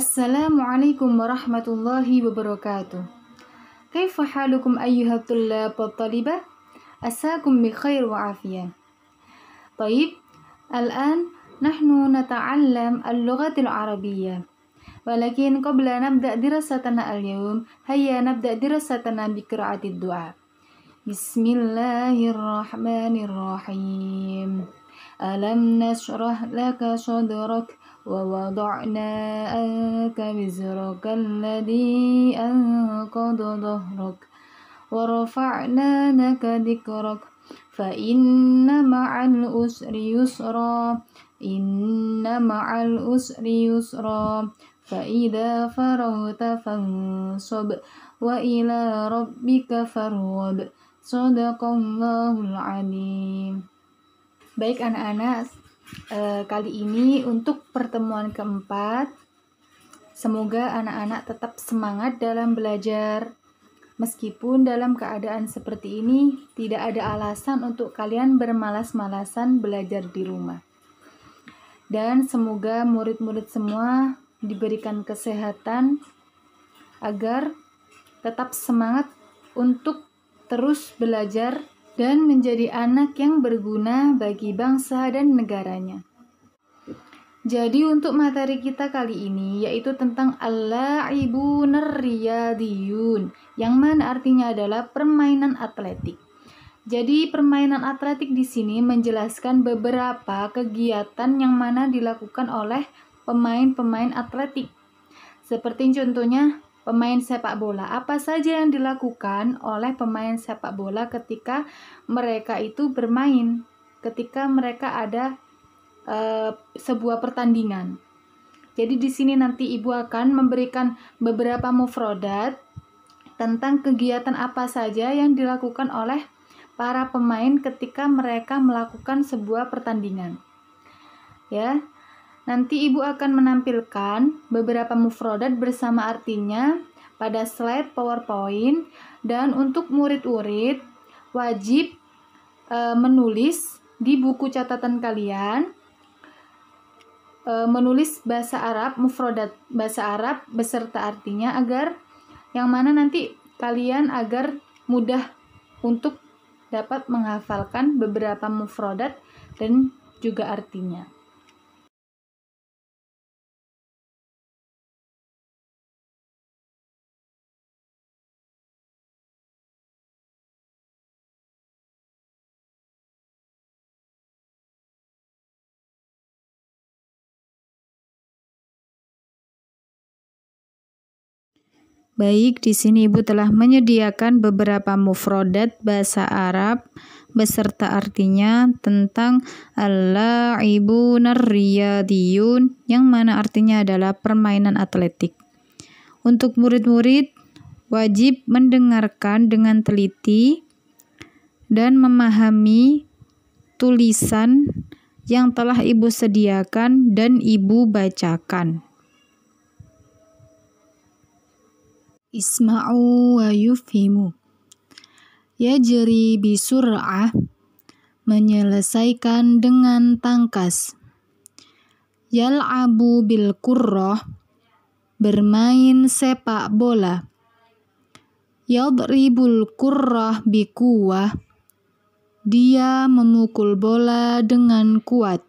السلام عليكم ورحمة الله وبركاته كيف حالكم أيها الطلاب والطالبة؟ أساكم بخير وعافية طيب الآن نحن نتعلم اللغة العربية ولكن قبل نبدأ دراستنا اليوم هيا نبدأ دراستنا بقراءة الدعاء بسم الله الرحمن الرحيم ألم نشرح لك صدرك ووضعنا أنك وزرك الذي أنقض ظهرك ورفعنا لك ذكرك فإن مع الأسر يسرا إن مع الأسر يسرا فإذا فرغت فانصب وإلى ربك فارغب صدق الله العليم Baik anak-anak, Eh, kali ini untuk pertemuan keempat. Semoga anak-anak tetap semangat dalam belajar. Meskipun dalam keadaan seperti ini, tidak ada alasan untuk kalian bermalas-malasan belajar di rumah. Dan semoga murid-murid semua diberikan kesehatan agar tetap semangat untuk terus belajar dan menjadi anak yang berguna bagi bangsa dan negaranya. Jadi untuk materi kita kali ini yaitu tentang al ibu riyadiyun yang mana artinya adalah permainan atletik. Jadi permainan atletik di sini menjelaskan beberapa kegiatan yang mana dilakukan oleh pemain-pemain atletik. Seperti contohnya pemain sepak bola. Apa saja yang dilakukan oleh pemain sepak bola ketika mereka itu bermain, ketika mereka ada e, sebuah pertandingan. Jadi di sini nanti ibu akan memberikan beberapa mufrodat tentang kegiatan apa saja yang dilakukan oleh para pemain ketika mereka melakukan sebuah pertandingan. Ya, Nanti Ibu akan menampilkan beberapa mufrodat bersama artinya pada slide PowerPoint dan untuk murid-murid wajib e, menulis di buku catatan kalian e, menulis bahasa Arab mufrodat bahasa Arab beserta artinya agar yang mana nanti kalian agar mudah untuk dapat menghafalkan beberapa mufrodat dan juga artinya. Baik, di sini Ibu telah menyediakan beberapa mufrodat bahasa Arab beserta artinya tentang al-la'ibun riyadiyun yang mana artinya adalah permainan atletik. Untuk murid-murid wajib mendengarkan dengan teliti dan memahami tulisan yang telah Ibu sediakan dan Ibu bacakan. Isma'u wa yufhimu. Yajri bisur'ah menyelesaikan dengan tangkas. Yal'abu bil kurroh bermain sepak bola. Yadribul kurrah bikuwah dia memukul bola dengan kuat.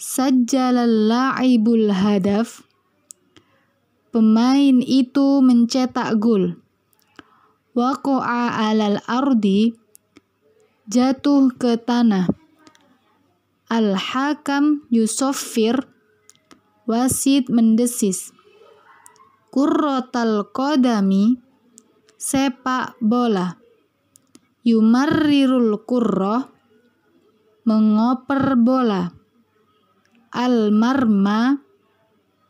Sajjalal la'ibul hadaf pemain itu mencetak gol. Wakoa alal ardi jatuh ke tanah. Al-Hakam Yusofir wasit mendesis. Kurrotal kodami sepak bola. Yumarrirul kurroh mengoper bola. Al-marma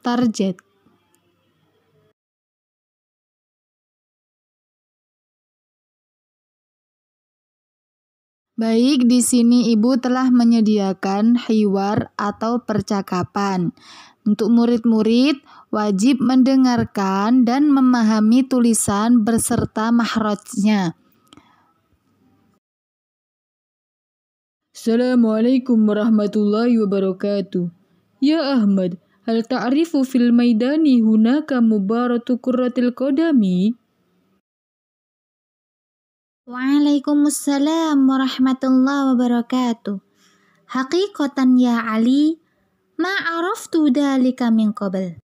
target. Baik, di sini ibu telah menyediakan hiwar atau percakapan. Untuk murid-murid, wajib mendengarkan dan memahami tulisan berserta mahrajnya. Assalamualaikum warahmatullahi wabarakatuh. Ya Ahmad, hal ta'rifu fil maidani hunaka mubaratu kurratil qadami? Waalaikumsalam warahmatullahi wabarakatuh. Hakikatan ya Ali, ma'araftu dalika min qabl.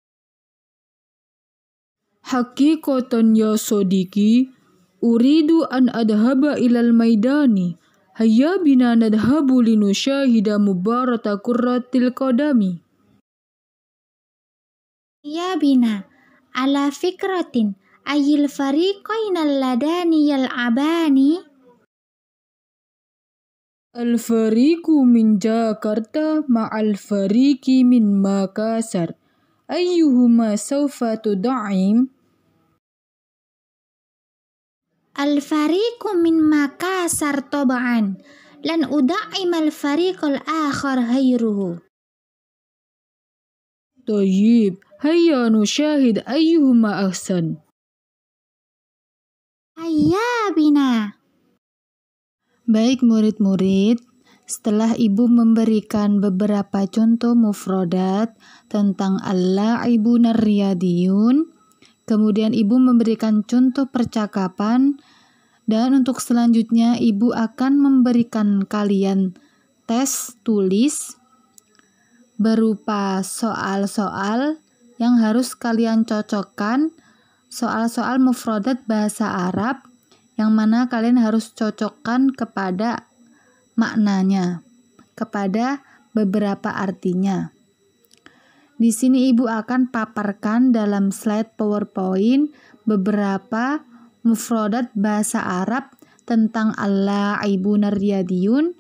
Hakikatan ya Sodiki, uridu an adhaba ilal maidani. Hayya bina nadhabu linusyahida mubarata kurratil qadami. Ya bina, ala fikratin. أي الفريقين اللذان يلعبان الفريق من جاكرتا مع الفريق من مكاسر أيهما سوف تدعم؟ الفريق من مكاسر طبعا لن أدعم الفريق الآخر غيره طيب هيا نشاهد أيهما أحسن Ayah Bina. Baik murid-murid, setelah ibu memberikan beberapa contoh mufrodat tentang Allah ibu narriyadiyun, kemudian ibu memberikan contoh percakapan, dan untuk selanjutnya ibu akan memberikan kalian tes tulis berupa soal-soal yang harus kalian cocokkan soal-soal mufrodat bahasa Arab yang mana kalian harus cocokkan kepada maknanya, kepada beberapa artinya. Di sini Ibu akan paparkan dalam slide PowerPoint beberapa mufrodat bahasa Arab tentang Allah ibu Naryadiyun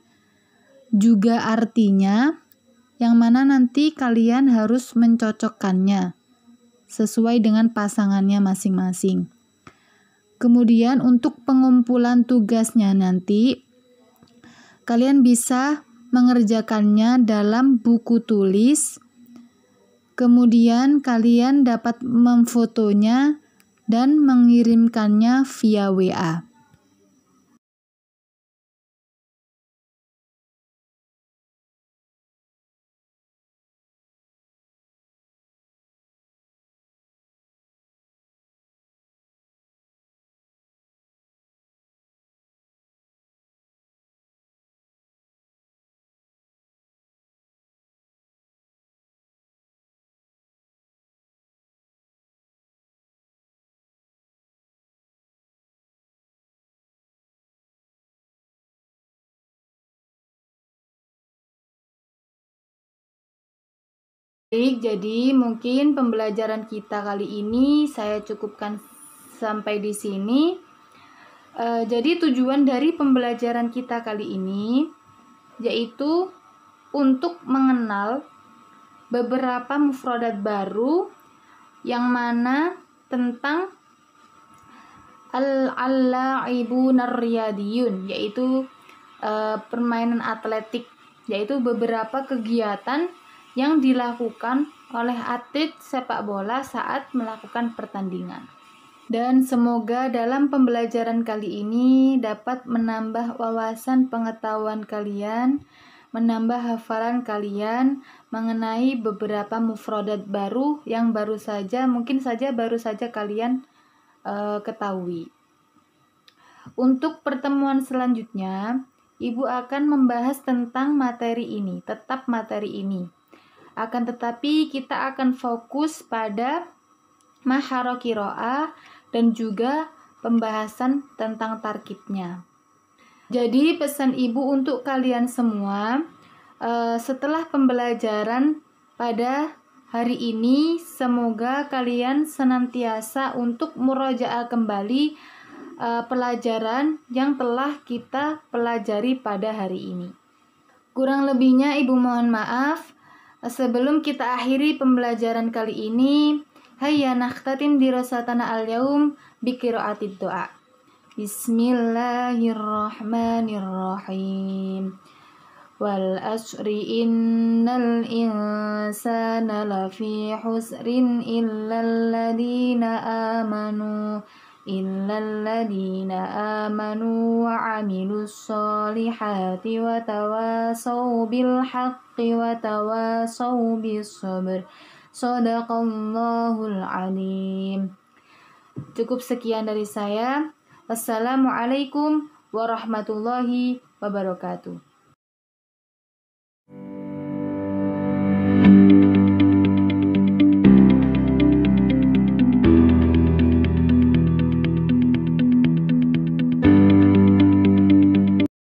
juga artinya yang mana nanti kalian harus mencocokkannya sesuai dengan pasangannya masing-masing. Kemudian untuk pengumpulan tugasnya nanti kalian bisa mengerjakannya dalam buku tulis. Kemudian kalian dapat memfotonya dan mengirimkannya via WA. Baik, jadi mungkin pembelajaran kita kali ini saya cukupkan sampai di sini. E, jadi tujuan dari pembelajaran kita kali ini yaitu untuk mengenal beberapa mufradat baru yang mana tentang al ibu riyadiyun yaitu e, permainan atletik yaitu beberapa kegiatan yang dilakukan oleh atlet sepak bola saat melakukan pertandingan. Dan semoga dalam pembelajaran kali ini dapat menambah wawasan pengetahuan kalian, menambah hafalan kalian mengenai beberapa mufrodat baru yang baru saja, mungkin saja baru saja kalian e, ketahui. Untuk pertemuan selanjutnya, Ibu akan membahas tentang materi ini, tetap materi ini akan tetapi kita akan fokus pada maharo kiroa dan juga pembahasan tentang tarkibnya. Jadi pesan ibu untuk kalian semua eh, setelah pembelajaran pada hari ini semoga kalian senantiasa untuk murojaah kembali eh, pelajaran yang telah kita pelajari pada hari ini. Kurang lebihnya ibu mohon maaf. Sebelum kita akhiri pembelajaran kali ini, hayya nakhtatim dirasatana al-yaum biqiraatid doa. Bismillahirrahmanirrahim. Wal asri innal insana lafi husrin illal ladina amanu إلا الذين آمنوا وعملوا الصالحات وتواصوا بالحق وتواصوا بالصبر Sadaqallahul alim. Cukup sekian dari saya. Wassalamualaikum warahmatullahi wabarakatuh.